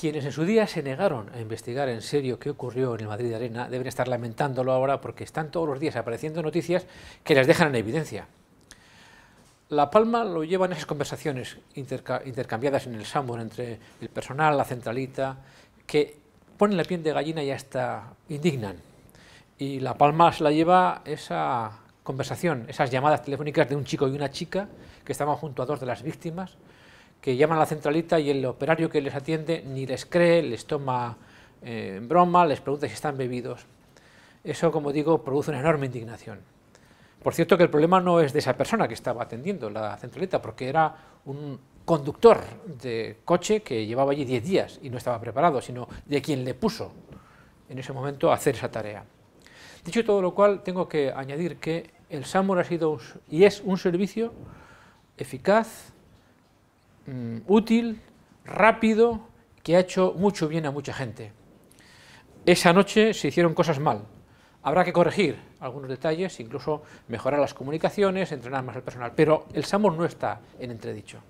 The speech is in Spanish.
Quienes en su día se negaron a investigar en serio qué ocurrió en el Madrid de Arena deben estar lamentándolo ahora porque están todos los días apareciendo noticias que las dejan en evidencia. La palma lo llevan esas conversaciones intercambiadas en el Sambor entre el personal, la centralita, que ponen la piel de gallina y hasta indignan. Y la palma se la lleva esa conversación, esas llamadas telefónicas de un chico y una chica que estaban junto a dos de las víctimas, que llaman a la centralita y el operario que les atiende ni les cree, les toma eh, broma, les pregunta si están bebidos. Eso, como digo, produce una enorme indignación. Por cierto que el problema no es de esa persona que estaba atendiendo la centralita, porque era un conductor de coche que llevaba allí 10 días y no estaba preparado, sino de quien le puso en ese momento a hacer esa tarea. Dicho todo lo cual, tengo que añadir que el SAMUR ha sido y es un servicio eficaz, Mm, útil, rápido, que ha hecho mucho bien a mucha gente. Esa noche se hicieron cosas mal. Habrá que corregir algunos detalles, incluso mejorar las comunicaciones, entrenar más al personal. Pero el SAMUR no está en entredicho.